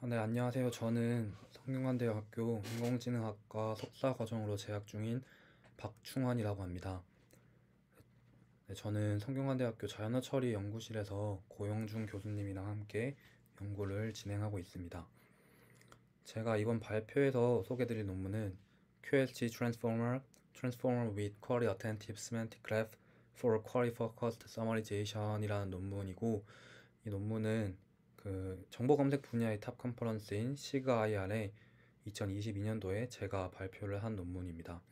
아, 네, 안녕하세요. 저는 성균관대학교 인공지능학과 석사 과정으로 재학 중인 박충환이라고 합니다. 네, 저는 성균관대학교 자연어 처리 연구실에서 고영준 교수님이랑 함께 연구를 진행하고 있습니다. 제가 이번 발표에서 소개드릴 논문은 QSG Transformer Transformer with Query Attentive Semantic Graph for Query Focused Summarization 이라는 논문이고 이 논문은 그 정보 검색 분야의 탑 컨퍼런스인 시그이알의 2022년도에 제가 발표를 한 논문입니다.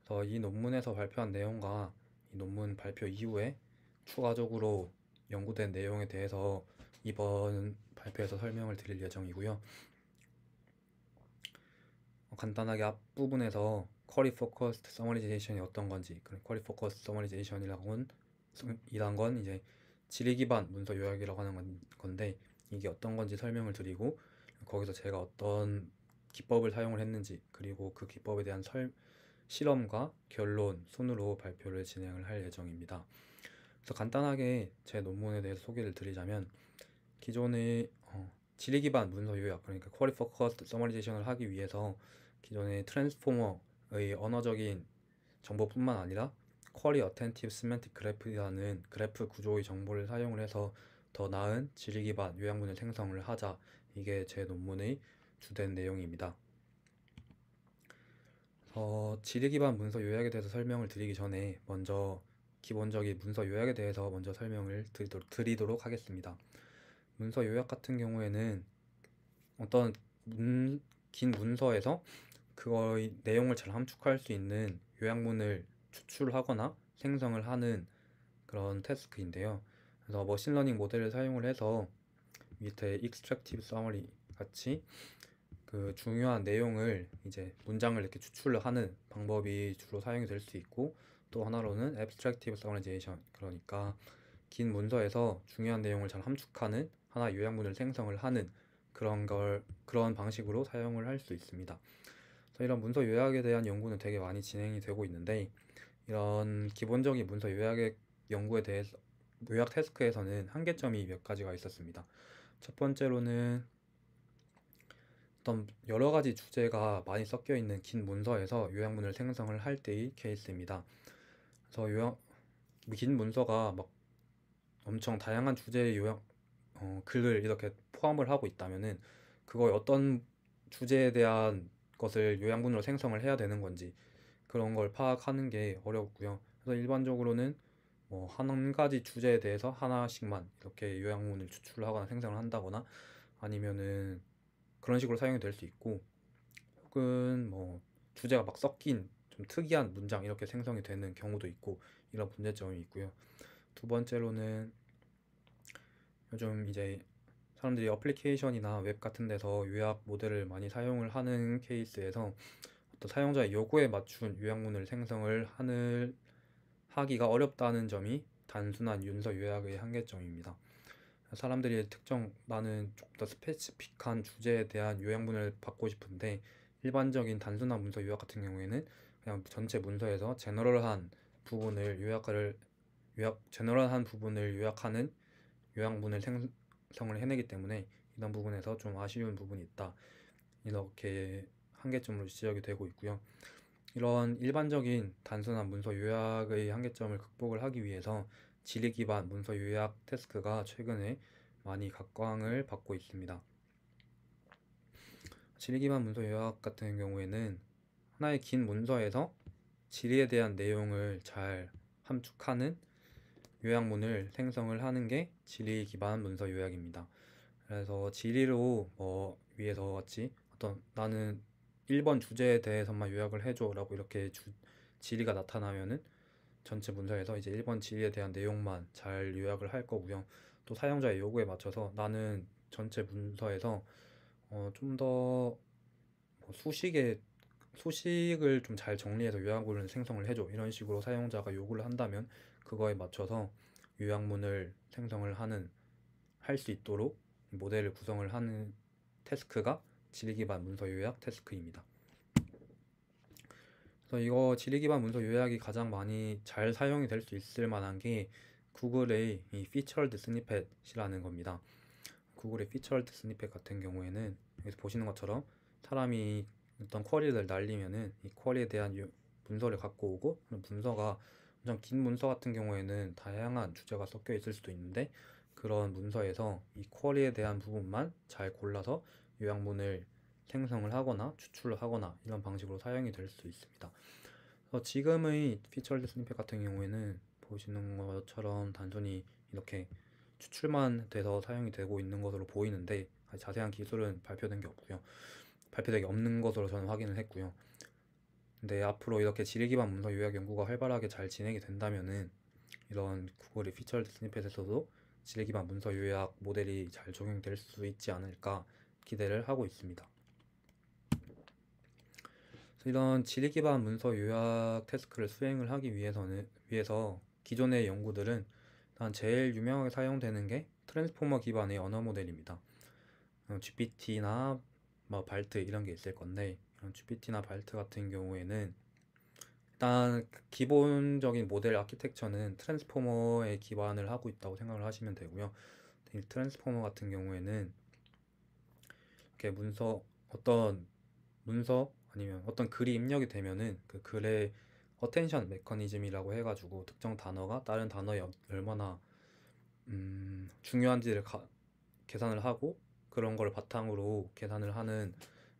그래서 이 논문에서 발표한 내용과 이 논문 발표 이후에 추가적으로 연구된 내용에 대해서 이번 발표에서 설명을 드릴 예정이고요. 간단하게 앞부분에서 쿼리 포커스드 서머리제이션이 어떤 건지, 그런 쿼리 포커스드 서머리제이션이라고는 이란 건 이제 지리 기반 문서 요약이라고 하는 건데 이게 어떤 건지 설명을 드리고 거기서 제가 어떤 기법을 사용을 했는지 그리고 그 기법에 대한 설, 실험과 결론 순으로 발표를 진행을 할 예정입니다. 그래서 간단하게 제 논문에 대해서 소개를 드리자면 기존의 어, 지리 기반 문서 요약 그러니까 쿼리 포커스 서머리제이션을 하기 위해서 기존의 트랜스포머의 언어적인 정보뿐만 아니라 쿼리 어텐티브 스멘틱 그래프라는 그래프 구조의 정보를 사용을 해서 더 나은 지리 기반 요양문을 생성을 하자 이게 제 논문의 주된 내용입니다. 어, 지리 기반 문서 요약에 대해서 설명을 드리기 전에 먼저 기본적인 문서 요약에 대해서 먼저 설명을 드리도록, 드리도록 하겠습니다. 문서 요약 같은 경우에는 어떤 문, 긴 문서에서 그거의 내용을 잘 함축할 수 있는 요약문을 추출하거나 생성을 하는 그런 태스크인데요. 그래서 머신러닝 모델을 사용을 해서 밑에 익스트랙티브 서머리 같이 그 중요한 내용을 이제 문장을 이렇게 추출을 하는 방법이 주로 사용이 될 수 있고 또 하나로는 앱스트랙티브 서머리제이션 그러니까 긴 문서에서 중요한 내용을 잘 함축하는 하나 요약문을 생성을 하는 그런 걸 그런 방식으로 사용을 할 수 있습니다. 그래서 이런 문서 요약에 대한 연구는 되게 많이 진행이 되고 있는데 이런 기본적인 문서 요약의 연구에 대해서 요약 태스크에서는 한계점이 몇 가지가 있었습니다. 첫 번째로는 어떤 여러 가지 주제가 많이 섞여 있는 긴 문서에서 요약문을 생성을 할 때의 케이스입니다. 그래서 요약 긴 문서가 막 엄청 다양한 주제의 요약 어, 글을 이렇게 포함을 하고 있다면은 그거 어떤 주제에 대한 것을 요약문으로 생성을 해야 되는 건지 그런 걸 파악하는 게 어렵고요. 그래서 일반적으로는 뭐한 어, 가지 주제에 대해서 하나씩만 이렇게 요양문을 추출하거나 생성을 한다거나 아니면은 그런 식으로 사용이 될 수 있고 혹은 뭐 주제가 막 섞인 좀 특이한 문장 이렇게 생성이 되는 경우도 있고 이런 문제점이 있고요. 두 번째로는 요즘 이제 사람들이 어플리케이션이나 웹 같은 데서 요약 모델을 많이 사용을 하는 케이스에서 어떤 사용자의 요구에 맞춘 요약문을 생성을 하는 하기가 어렵다는 점이 단순한 윤서 요약의 한계점입니다. 사람들이 특정 나는 조더 스페시픽한 주제에 대한 요약문을 받고 싶은데 일반적인 단순한 문서 요약 같은 경우에는 그냥 전체 문서에서 제너럴한 부분을 요약을 요약 제너럴한 부분을 요약하는 요약문을 생성을 해내기 때문에 이런 부분에서 좀 아쉬운 부분이 있다 이렇게 한계점으로 지적이 되고 있고요. 이런 일반적인 단순한 문서 요약의 한계점을 극복을 하기 위해서 지리 기반 문서 요약 태스크가 최근에 많이 각광을 받고 있습니다. 지리 기반 문서 요약 같은 경우에는 하나의 긴 문서에서 지리에 대한 내용을 잘 함축하는 요약문을 생성을 하는 게 지리 기반 문서 요약입니다. 그래서 지리로 뭐 위에서 같이 어떤 나는 1번 주제에 대해서만 요약을 해줘라고 이렇게 주, 질의가 나타나면은 전체 문서에서 이제 1번 질의에 대한 내용만 잘 요약을 할 거고요. 또 사용자의 요구에 맞춰서 나는 전체 문서에서 어, 좀더 뭐 수식에 소식을 좀 잘 정리해서 요약문을 생성을 해줘 이런 식으로 사용자가 요구를 한다면 그거에 맞춰서 요약문을 생성을 하는 할 수 있도록 모델을 구성을 하는 태스크가 지리기반 문서 요약 태스크입니다. 그래서 이거 지리기반 문서 요약이 가장 많이 잘 사용이 될 수 있을 만한 게 구글의 이 피처드 스니펫이라는 겁니다. 구글의 피처드 스니펫 같은 경우에는 여기서 보시는 것처럼 사람이 어떤 쿼리를 날리면은 이 쿼리에 대한 문서를 갖고 오고 문서가 엄청 긴 문서 같은 경우에는 다양한 주제가 섞여 있을 수도 있는데 그런 문서에서 이 쿼리에 대한 부분만 잘 골라서 요양분을 생성을 하거나 추출을 하거나 이런 방식으로 사용이 될 수 있습니다. 지금의 피처리스 스님팩 같은 경우에는 보시는 것처럼 단순히 이렇게 추출만 돼서 사용이 되고 있는 것으로 보이는데 자세한 기술은 발표된 게 없고요. 발표된 게 없는 것으로 저는 확인을 했고요. 근데 앞으로 이렇게 지뢰 기반 문서 요약 연구가 활발하게 잘 진행이 된다면은 이런 구글의 피처 스니펫에서도 지뢰 기반 문서 요약 모델이 잘 적용될 수 있지 않을까 기대를 하고 있습니다. 이런 지리 기반 문서 요약 태스크를 수행을 하기 위해서는 위해서 기존의 연구들은 일단 제일 유명하게 사용되는 게 트랜스포머 기반의 언어 모델입니다. 어, GPT나 뭐 발트 이런 게 있을 건데 이런 GPT나 발트 같은 경우에는 일단 기본적인 모델 아키텍처는 트랜스포머에 기반을 하고 있다고 생각을 하시면 되고요. 트랜스포머 같은 경우에는 이렇게 문서 어떤 문서 아니면 어떤 글이 입력이 되면은 그 글의 어텐션 메커니즘이라고 해가지고 특정 단어가 다른 단어에 얼마나 음, 중요한지를 가, 계산을 하고 그런 걸 바탕으로 계산을 하는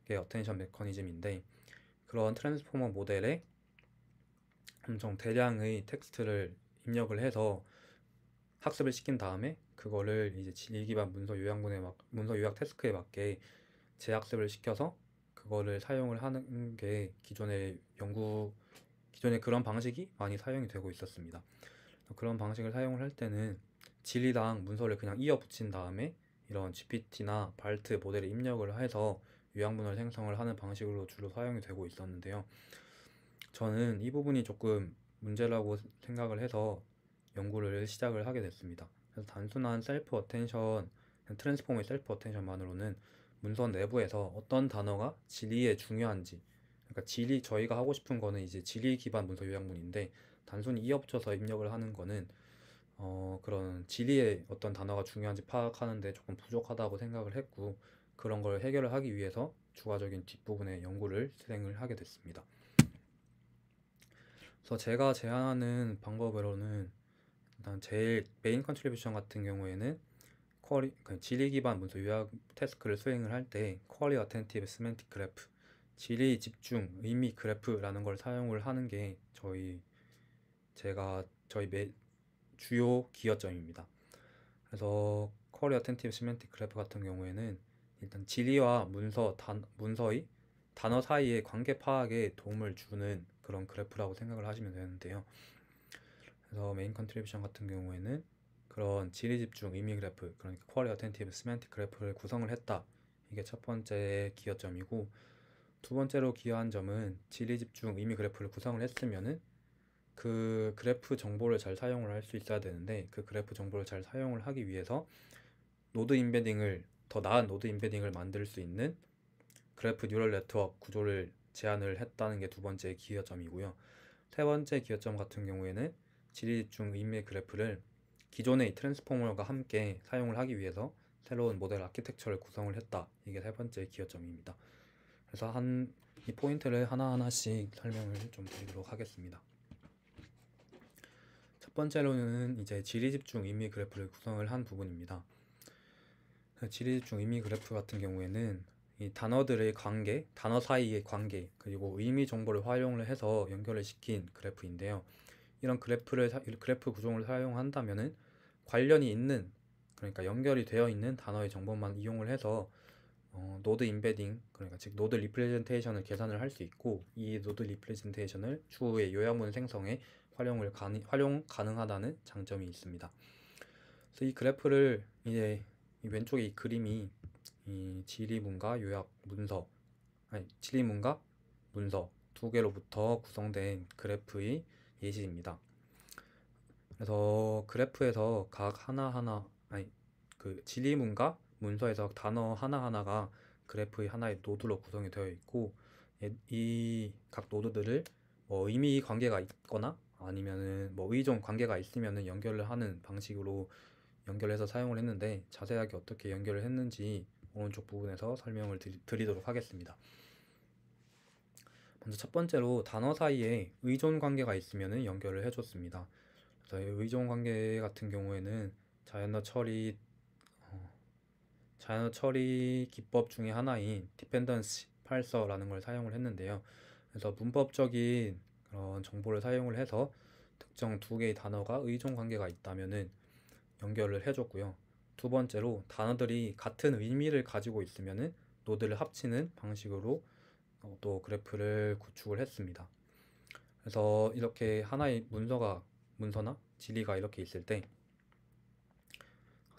게 어텐션 메커니즘인데 그런 트랜스포머 모델에 엄청 대량의 텍스트를 입력을 해서 학습을 시킨 다음에 그거를 이제 질기반 문서 요약문에 막 문서 요약 테스크에 맞게 재학습을 시켜서 그거를 사용을 하는 게 기존의 연구 기존의 그런 방식이 많이 사용이 되고 있었습니다. 그런 방식을 사용을 할 때는 진리당 문서를 그냥 이어 붙인 다음에 이런 GPT나 발트 모델에 입력을 해서 유약분을 생성을 하는 방식으로 주로 사용이 되고 있었는데요. 저는 이 부분이 조금 문제라고 생각을 해서 연구를 시작을 하게 됐습니다. 그래서 단순한 셀프 어텐션, 트랜스포머의 셀프 어텐션만으로는 문서 내부에서 어떤 단어가 지리에 중요한지 그러니까 지리 저희가 하고 싶은 거는 이제 지리 기반 문서 요약문인데 단순히 이어붙여서 입력을 하는 거는 어 그런 지리의 어떤 단어가 중요한지 파악하는데 조금 부족하다고 생각을 했고 그런 걸 해결을 하기 위해서 추가적인 뒷부분의 연구를 실행을 하게 됐습니다. 그래서 제가 제안하는 방법으로는 일단 제일 메인 컨트리뷰션 같은 경우에는 쿼리 지리 그 기반 문서 요약 태스크를 수행을 할때 쿼리 어텐티브 시멘틱 그래프 지리 집중 의미 그래프라는 걸 사용을 하는 게 저희 제가 저희 매, 주요 기여점입니다. 그래서 쿼리 어텐티브 시멘틱 그래프 같은 경우에는 일단 지리와 문서 단 문서의 단어 사이의 관계 파악에 도움을 주는 그런 그래프라고 생각을 하시면 되는데요. 그래서 메인 컨트리뷰션 같은 경우에는 그런 지리 집중 의미 그래프, 그러니까 쿼리 어텐티브 스멘틱 그래프를 구성을 했다. 이게 첫 번째 기여점이고 두 번째로 기여한 점은 지리 집중 의미 그래프를 구성을 했으면은 그 그래프 정보를 잘 사용을 할 수 있어야 되는데 그 그래프 정보를 잘 사용을 하기 위해서 노드 인베딩을더 나은 노드 인베딩을 만들 수 있는 그래프 뉴럴 네트워크 구조를 제안을 했다는 게 두 번째 기여점이고요. 세 번째 기여점 같은 경우에는 지리 집중 의미 그래프를 기존의 트랜스포머가 함께 사용을 하기 위해서 새로운 모델 아키텍처를 구성을 했다. 이게 세 번째 기여점입니다. 그래서 한 이 포인트를 하나하나씩 설명을 좀 드리도록 하겠습니다. 첫 번째로는 이제 지리 집중 의미 그래프를 구성을 한 부분입니다. 지리 그 집중 의미 그래프 같은 경우에는 이 단어들의 관계, 단어 사이의 관계, 그리고 의미 정보를 활용을 해서 연결을 시킨 그래프인데요. 이런 그래프를 그래프 구성을 사용한다면은 관련이 있는 그러니까 연결이 되어 있는 단어의 정보만 이용을 해서 어, 노드 인베딩 그러니까 즉 노드 리프레젠테이션을 계산을 할 수 있고 이 노드 리프레젠테이션을 추후에 요약문 생성에 활용을 가능, 활용 가능하다는 장점이 있습니다. 그래서 이 그래프를 이제 이 왼쪽에 이 그림이 이 지리문과 요약 문서 아니 지리문과 문서 두 개로부터 구성된 그래프의 예시입니다. 그래서 그래프에서 각 하나하나 아니 그 질의문과 문서에서 단어 하나하나가 그래프의 하나의 노드로 구성이 되어 있고 예, 이각 노드들을 뭐 의미 관계가 있거나 아니면은 뭐 의존 관계가 있으면은 연결을 하는 방식으로 연결해서 사용을 했는데 자세하게 어떻게 연결을 했는지 오른쪽 부분에서 설명을 드리, 도록 하겠습니다. 먼저 첫 번째로 단어 사이에 의존 관계가 있으면은 연결을 해줬습니다. 의존 관계 같은 경우에는 자연어 처리 어, 자연어 처리 기법 중의 하나인 디펜던시 18서라는 걸 사용을 했는데요. 그래서 문법적인 그런 정보를 사용을 해서 특정 두 개의 단어가 의존 관계가 있다면은 연결을 해줬고요. 두 번째로 단어들이 같은 의미를 가지고 있으면은 노드를 합치는 방식으로 어, 또 그래프를 구축을 했습니다. 그래서 이렇게 하나의 문서가 문서나 지리가 이렇게 있을 때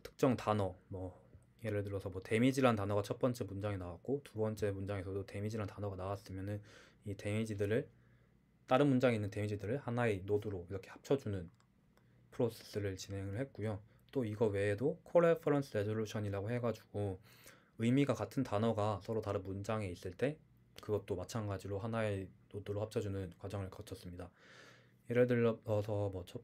특정 단어 뭐 예를 들어서 뭐 데미지란 단어가 첫 번째 문장에 나왔고 두 번째 문장에서도 데미지란 단어가 나왔으면은 이 데미지들을 다른 문장에 있는 데미지들을 하나의 노드로 이렇게 합쳐주는 프로세스를 진행을 했고요. 또 이거 외에도 코레퍼런스 레졸루션이라고 해가지고 의미가 같은 단어가 서로 다른 문장에 있을 때 그것도 마찬가지로 하나의 노드로 합쳐주는 과정을 거쳤습니다. 예를 들어서 뭐 첫,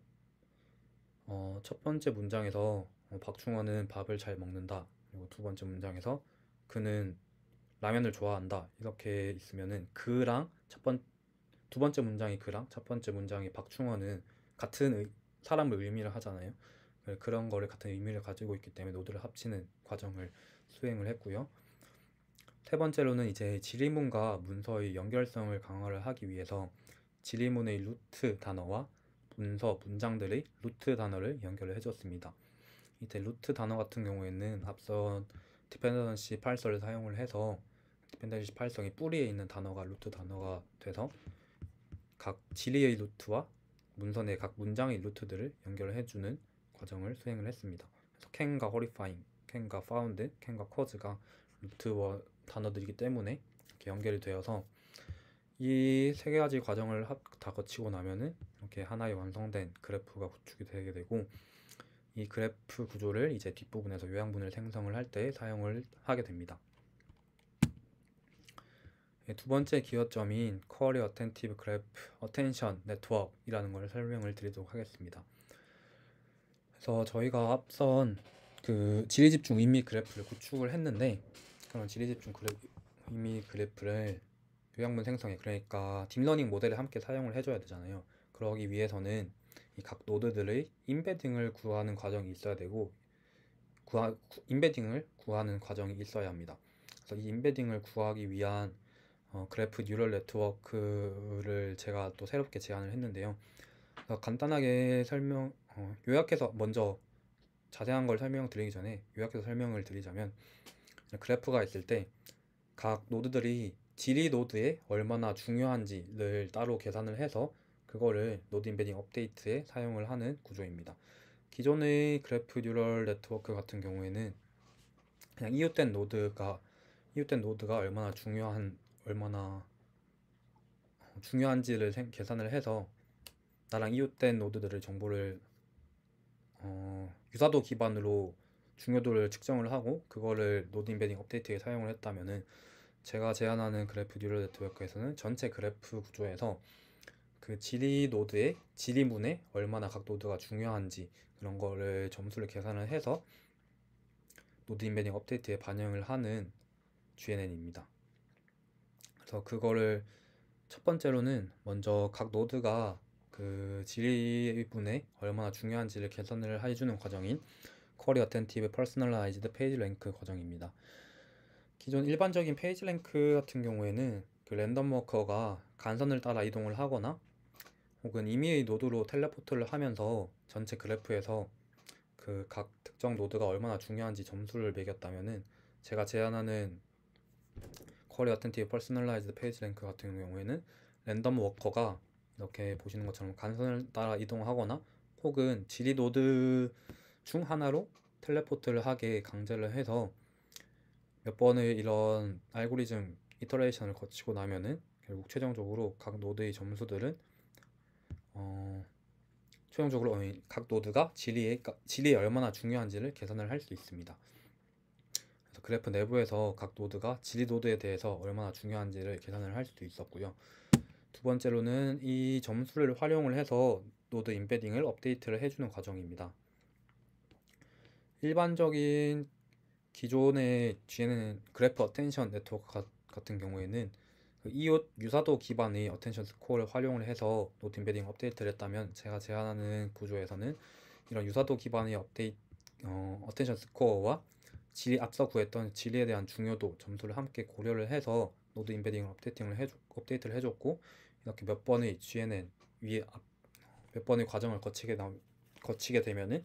어, 첫 번째 문장에서 어, 박충원은 밥을 잘 먹는다. 그리고 두 번째 문장에서 그는 라면을 좋아한다. 이렇게 있으면은 그랑 첫 번, 두 번째 문장이 그랑 첫 번째 문장이 박충원은 같은 의, 사람을 의미를 하잖아요. 그런 거를 같은 의미를 가지고 있기 때문에 노드를 합치는 과정을 수행을 했고요. 세 번째로는 이제 지리문과 문서의 연결성을 강화를 하기 위해서 지리문의 루트 단어와 문서, 문장들의 루트 단어를 연결을 해줬습니다. 이때 루트 단어 같은 경우에는 앞선 디펜던시 8설을 사용을 해서 디펜던시 8성이 뿌리에 있는 단어가 루트 단어가 돼서 각 지리의 루트와 문서 내각 문장의 루트들을 연결을 해주는 과정을 수행을 했습니다. 그래서 캔과 허리파잉, 캔과 파운드, 캔과 커즈가 루트 단어들이기 때문에 이렇게 연결이 되어서 이세 가지 과정을 다 거치고 나면은 이렇게 하나의 완성된 그래프가 구축이 되게 되고 이 그래프 구조를 이제 뒷부분에서 요양분을 생성을 할 때 사용을 하게 됩니다. 예, 두 번째 기여점인 쿼리 어텐티브 그래프 어텐션 네트워크이라는 걸 설명을 드리도록 하겠습니다. 그래서 저희가 앞선 그 지리 집중 의미 그래프를 구축을 했는데 그런 지리 집중 그래, 의미 그래프를 요형문 생성에 그러니까 딥러닝 모델을 함께 사용을 해줘야 되잖아요. 그러기 위해서는 이 각 노드들의 임베딩을 구하는 과정이 있어야 되고 구하, 임베딩을 구하는 과정이 있어야 합니다. 그래서 이임베딩을 구하기 위한 어, 그래프 뉴럴 네트워크를 제가 또 새롭게 제안을 했는데요. 간단하게 설명 어, 요약해서 먼저 자세한 걸 설명드리기 전에 요약해서 설명을 드리자면 그래프가 있을 때 각 노드들이 지리 노드에 얼마나 중요한지를 따로 계산을 해서 그거를 노드 인베딩 업데이트에 사용을 하는 구조입니다. 기존의 그래프 뉴럴 네트워크 같은 경우에는 그냥 이웃된 노드가 이웃된 노드가 얼마나 중요한 얼마나 중요한지를 생, 계산을 해서 나랑 이웃된 노드들의 정보를 어, 유사도 기반으로 중요도를 측정을 하고 그거를 노드 인베딩 업데이트에 사용을 했다면은 제가 제안하는 그래프 뉴럴 네트워크에서는 전체 그래프 구조에서 그 지리 노드의 지리문에 얼마나 각 노드가 중요한지 그런 거를 점수를 계산을 해서 노드 인베딩 업데이트에 반영을 하는 GNN입니다. 그래서 그거를 첫 번째로는 먼저 각 노드가 그 지리분에 얼마나 중요한지를 계산을 해주는 과정인 쿼리 어텐티브 퍼스널라이즈드 페이지 랭크 과정입니다. 기존 일반적인 페이지 랭크 같은 경우에는 그 랜덤 워커가 간선을 따라 이동을 하거나 혹은 임의의 노드로 텔레포트를 하면서 전체 그래프에서 그 각 특정 노드가 얼마나 중요한지 점수를 매겼다면은 제가 제안하는 쿼리 어텐티브 퍼스널라이즈드 페이지 랭크 같은 경우에는 랜덤 워커가 이렇게 보시는 것처럼 간선을 따라 이동하거나 혹은 지리 노드 중 하나로 텔레포트를 하게 강제를 해서 몇 번의 이런 알고리즘 이터레이션을 거치고 나면은 결국 최종적으로 각 노드의 점수들은 어, 최종적으로 각 노드가 진리에 진리에 그러니까 얼마나 중요한지를 계산을 할 수 있습니다. 그래서 그래프 내부에서 각 노드가 진리 노드에 대해서 얼마나 중요한지를 계산을 할 수도 있었고요. 두 번째로는 이 점수를 활용을 해서 노드 임베딩을 업데이트를 해주는 과정입니다. 일반적인 기존의 GNN 그래프 어텐션 네트워크 같은 경우에는 그 이웃 유사도 기반의 어텐션 스코어를 활용을 해서 노드인베딩 업데이트를 했다면 제가 제안하는 구조에서는 이런 유사도 기반의 업데이트 어, 어텐션 스코어와 질, 앞서 구했던 질에 대한 중요도 점수를 함께 고려를 해서 노드 인베딩 업데이팅을 해 업데이트를 해줬고 이렇게 몇 번의 GNN 위에 앞, 몇 번의 과정을 거치게 나 거치게 되면은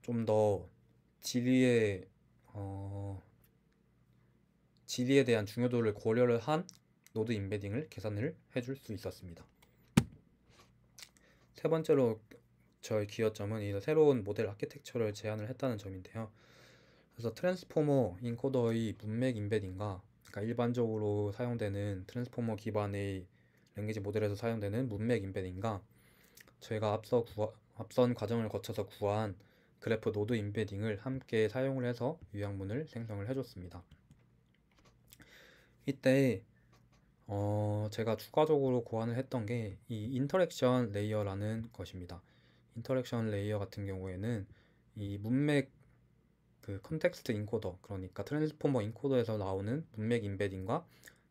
좀더 질의 어, 지리에 대한 중요도를 고려를 한 노드 인베딩을 계산을 해줄 수 있었습니다. 세 번째로 저의 기여점은 이 새로운 모델 아키텍처를 제안을 했다는 점인데요. 그래서 트랜스포머 인코더의 문맥 인베딩과 그러니까 일반적으로 사용되는 트랜스포머 기반의 랭귀지 모델에서 사용되는 문맥 인베딩과 저희가 앞서 구하, 앞선 과정을 거쳐서 구한 그래프 노드 임베딩을 함께 사용을 해서 유형문을 생성을 해줬습니다. 이때 어, 제가 추가적으로 고안을 했던 게 이 인터랙션 레이어라는 것입니다. 인터랙션 레이어 같은 경우에는 이 문맥 그 컨텍스트 인코더 그러니까 트랜스포머 인코더에서 나오는 문맥 임베딩과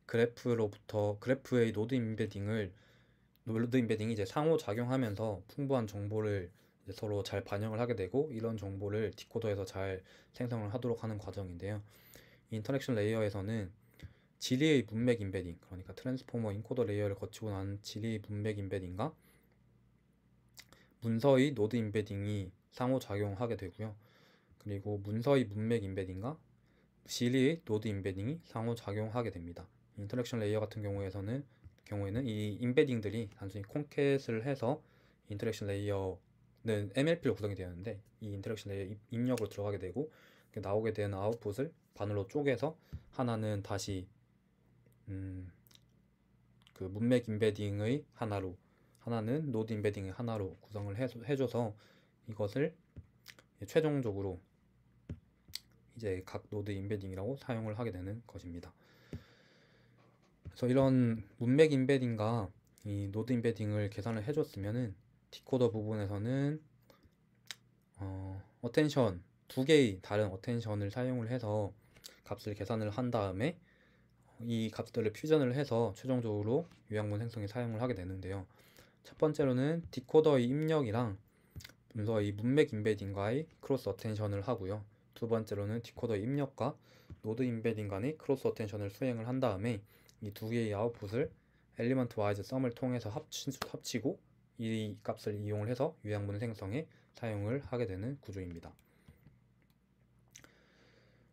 그래프로부터 그래프의 노드 임베딩을 노드 임베딩이 이제 상호 작용하면서 풍부한 정보를 서로 잘 반영을 하게 되고 이런 정보를 디코더에서 잘 생성을 하도록 하는 과정인데요. 인터랙션 레이어에서는 지리의 문맥 인베딩 그러니까 트랜스포머 인코더 레이어를 거치고 난 지리의 문맥 인베딩과 문서의 노드 인베딩이 상호작용하게 되고요. 그리고 문서의 문맥 인베딩과 지리의 노드 인베딩이 상호작용하게 됩니다. 인터랙션 레이어 같은 경우에서는 경우에는 이인베딩들이 단순히 콘켓을 해서 인터랙션 레이어 는 네, MLP로 구성이 되었는데 이 인터랙션에 입력으로 들어가게 되고 나오게 되는 아웃풋을 바늘로 쪼개서 하나는 다시 음, 그 문맥 인베딩의 하나로 하나는 노드 인베딩의 하나로 구성을 해, 해줘서 이것을 최종적으로 이제 각 노드 인베딩이라고 사용을 하게 되는 것입니다. 그래서 이런 문맥 인베딩과 이 노드 인베딩을 계산을 해줬으면은 디코더 부분에서는 어, 어텐션 두 개의 다른 어텐션을 사용을 해서 값을 계산을 한 다음에 이 값들을 퓨전을 해서 최종적으로 유양문 생성에 사용을 하게 되는데요. 첫 번째로는 디코더의 입력이랑 문서의 문맥 인베딩과의 크로스 어텐션을 하고요. 두 번째로는 디코더 입력과 노드 인베딩 간의 크로스 어텐션을 수행을 한 다음에 이 두 개의 아웃풋을 엘리먼트 와이즈 썸을 통해서 합치, 합치고 이 값을 이용을 해서 유양분 생성에 사용을 하게 되는 구조입니다.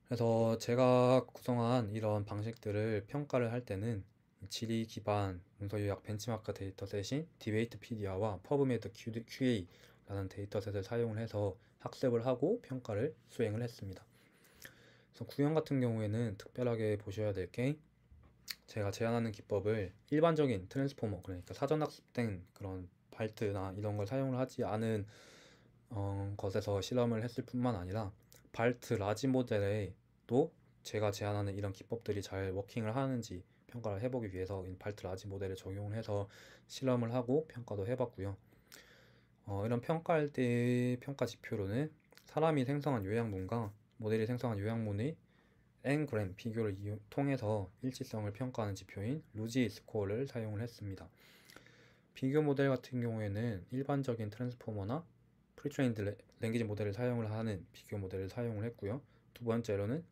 그래서 제가 구성한 이런 방식들을 평가를 할 때는 지리 기반 문서 요약 벤치마크 데이터셋인 디베이트피디아와 퍼브메드 QA라는 데이터셋을 사용을 해서 학습을 하고 평가를 수행을 했습니다. 그래서 구형 같은 경우에는 특별하게 보셔야 될 게 제가 제안하는 기법을 일반적인 트랜스포머 그러니까 사전 학습된 그런 발트나 이런 걸 사용을 하지 않은 어, 것에서 실험을 했을 뿐만 아니라 발트 라지 모델에 또 제가 제안하는 이런 기법들이 잘 워킹을 하는지 평가를 해보기 위해서 발트 라지 모델을 적용을 해서 실험을 하고 평가도 해봤고요. 어, 이런 평가할 때 평가 지표로는 사람이 생성한 요약문과 모델이 생성한 요약문의 N그램 비교를 통해서 일치성을 평가하는 지표인 루지 스코어를 사용을 했습니다. 비교 모델 같은 경우에는 일반적인 트랜스포머나 프리트레인드 랭귀지 모델을 사용을 하는 비교 모델을 사용을 했고요. 두 번째로는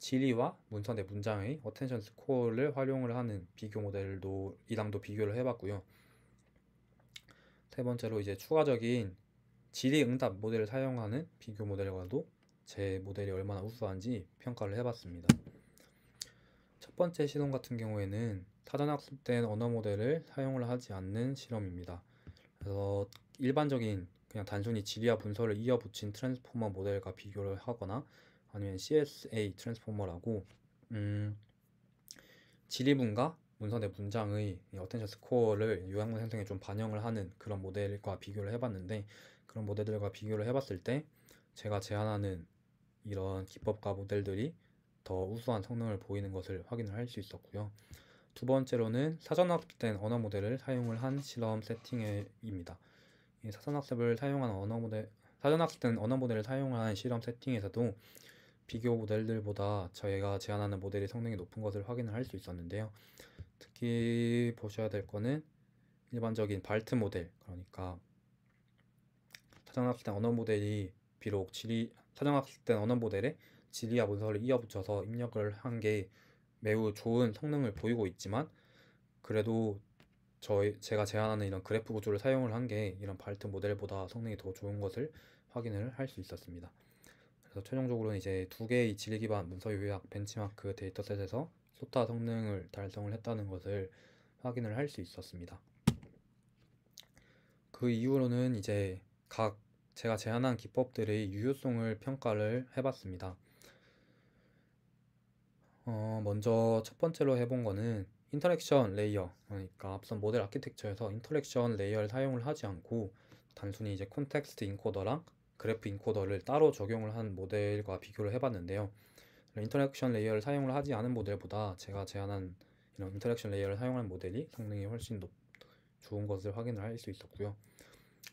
지리와 문서 대 문장의 어텐션 스코어를 활용을 하는 비교 모델도 이랑도 비교를 해봤고요. 세 번째로 이제 추가적인 지리 응답 모델을 사용하는 비교 모델과도 제 모델이 얼마나 우수한지 평가를 해봤습니다. 첫 번째 시동 같은 경우에는 사전학습된 언어 모델을 사용을 하지 않는 실험입니다. 그래서 일반적인 그냥 단순히 지리와 분석을 이어붙인 트랜스포머 모델과 비교를 하거나 아니면 CSA 트랜스포머라고 음, 지리분과 문서 내 문장의 어텐션 스코어를 요약문 생성에 좀 반영을 하는 그런 모델과 비교를 해봤는데 그런 모델들과 비교를 해봤을 때 제가 제안하는 이런 기법과 모델들이 더 우수한 성능을 보이는 것을 확인을 할 수 있었고요. 두 번째로는 사전학습된 언어 모델을 사용을 한 실험 세팅입니다. 사전학습을 사용한 언어 모델, 사전학습된 언어 모델을 사용한 실험 세팅에서도 비교 모델들보다 저희가 제안하는 모델의 성능이 높은 것을 확인을 할 수 있었는데요. 특히 보셔야 될 거는 일반적인 발트 모델, 그러니까 사전학습된 언어 모델이 비록 지리 사전학습된 언어 모델에 지리와 문서를 이어붙여서 입력을 한게 매우 좋은 성능을 보이고 있지만 그래도 저희 제가 제안하는 이런 그래프 구조를 사용을 한 게 이런 발트 모델보다 성능이 더 좋은 것을 확인을 할 수 있었습니다. 그래서 최종적으로는 이제 두 개의 지리 기반 문서 요약 벤치마크 데이터셋에서 소타 성능을 달성을 했다는 것을 확인을 할 수 있었습니다. 그 이후로는 이제 각 제가 제안한 기법들의 유효성을 평가를 해봤습니다. 어, 먼저 첫 번째로 해본 거는 인터랙션 레이어 그러니까 앞선 모델 아키텍처에서 인터랙션 레이어를 사용을 하지 않고 단순히 이제 콘텍스트 인코더랑 그래프 인코더를 따로 적용을 한 모델과 비교를 해봤는데요. 인터랙션 레이어를 사용을 하지 않은 모델보다 제가 제안한 이런 인터랙션 레이어를 사용한 모델이 성능이 훨씬 높, 좋은 것을 확인을 할 수 있었고요.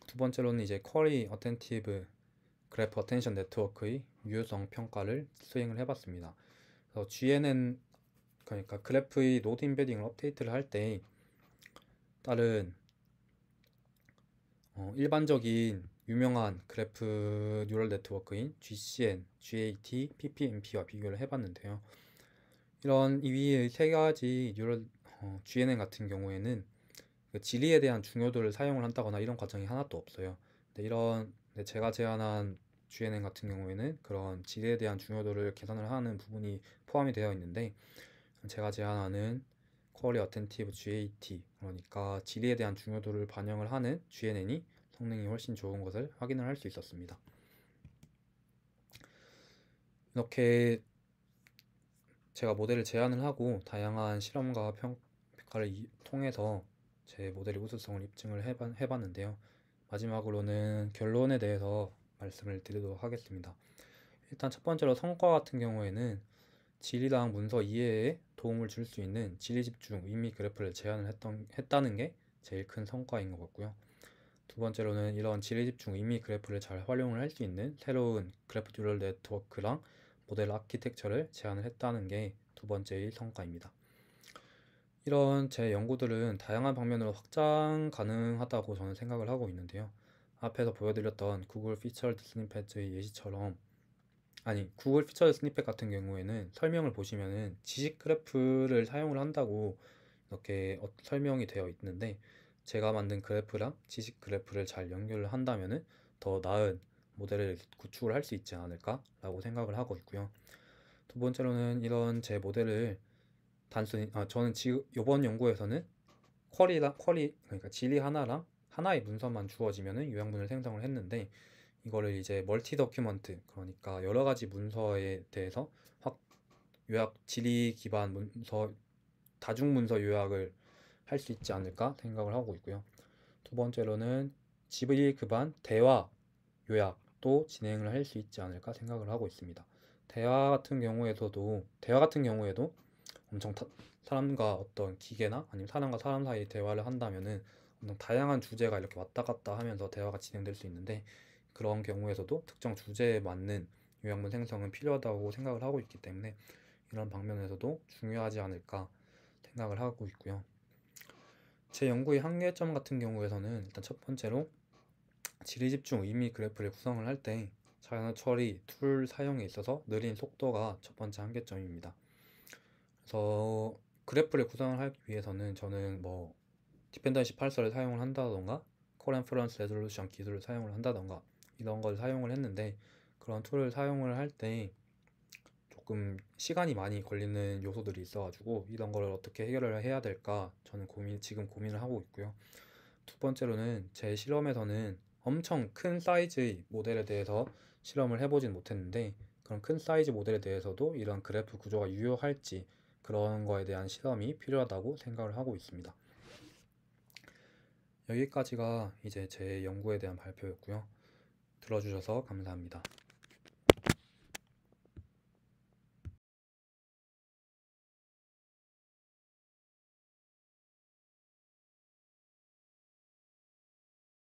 두 번째로는 이제 쿼리 어텐티브 그래프 어텐션 네트워크의 유효성 평가를 수행을 해봤습니다. 그래서 GNN 그러니까 그래프의 노드 임베딩을 업데이트를 할 때 다른 어, 일반적인 유명한 그래프 뉴럴 네트워크인 GCN, GAT, PPMP와 비교를 해봤는데요. 이런 이 위의 세 가지 뉴럴 어, GNN 같은 경우에는 그 지리에 대한 중요도를 사용을 한다거나 이런 과정이 하나도 없어요. 근데 이런 근데 제가 제안한 GNN 같은 경우에는 그런 지리에 대한 중요도를 계산을 하는 부분이 포함이 되어 있는데 제가 제안하는 쿼리 어텐티브 GAT 그러니까 질의에 대한 중요도를 반영을 하는 GNN이 성능이 훨씬 좋은 것을 확인을 할 수 있었습니다. 이렇게 제가 모델을 제안을 하고 다양한 실험과 평가를 통해서 제 모델의 우수성을 입증을 해봤, 는데요 마지막으로는 결론에 대해서 말씀을 드리도록 하겠습니다. 일단 첫 번째로 성과 같은 경우에는 지리랑 문서 이해에 도움을 줄 수 있는 지리집중 의미 그래프를 제안을 했던, 했다는 게 제일 큰 성과인 것 같고요. 두 번째로는 이런 지리집중 의미 그래프를 잘 활용을 할 수 있는 새로운 그래프 듀럴 네트워크랑 모델 아키텍처를 제안을 했다는 게 두 번째의 성과입니다. 이런 제 연구들은 다양한 방면으로 확장 가능하다고 저는 생각을 하고 있는데요. 앞에서 보여드렸던 구글 피처 디스니 패드의 예시처럼 아니 구글 피처즈 스니펫 같은 경우에는 설명을 보시면은 지식 그래프를 사용을 한다고 이렇게 어, 설명이 되어 있는데 제가 만든 그래프랑 지식 그래프를 잘 연결을 한다면은 더 나은 모델을 구축을 할 수 있지 않을까라고 생각을 하고 있고요. 두 번째로는 이런 제 모델을 단순히 아 저는 지금 이번 연구에서는 쿼리랑 쿼리 그러니까 질이 하나랑 하나의 문서만 주어지면은 요양분을 생성을 했는데 이거를 이제 멀티 더큐먼트 그러니까 여러 가지 문서에 대해서 확 요약 지리 기반 문서 다중 문서 요약을 할 수 있지 않을까 생각을 하고 있고요. 두 번째로는 지브리 그반 대화 요약도 진행을 할 수 있지 않을까 생각을 하고 있습니다. 대화 같은 경우에서도 대화 같은 경우에도 엄청 타, 사람과 어떤 기계나 아니면 사람과 사람 사이 대화를 한다면은 엄청 다양한 주제가 이렇게 왔다 갔다 하면서 대화가 진행될 수 있는데 그런 경우에서도 특정 주제에 맞는 요양문 생성은 필요하다고 생각을 하고 있기 때문에 이런 방면에서도 중요하지 않을까 생각을 하고 있고요. 제 연구의 한계점 같은 경우에서는 일단 첫 번째로 지리 집중 의미 그래프를 구성을 할 때 자연어 처리 툴 사용에 있어서 느린 속도가 첫 번째 한계점입니다. 그래서 그래프를 구성을 하기 위해서는 저는 뭐 디펜던시 8설을 사용을 한다던가 코렌프런스 레졸루션 기술을 사용을 한다던가 이런 걸 사용을 했는데 그런 툴을 사용을 할 때 조금 시간이 많이 걸리는 요소들이 있어가지고 이런 걸 어떻게 해결을 해야 될까 저는 고민 지금 고민을 하고 있고요. 두 번째로는 제 실험에서는 엄청 큰 사이즈의 모델에 대해서 실험을 해보진 못했는데 그런 큰 사이즈 모델에 대해서도 이런 그래프 구조가 유효할지 그런 거에 대한 실험이 필요하다고 생각을 하고 있습니다. 여기까지가 이제 제 연구에 대한 발표였고요. 들어주셔서 감사합니다.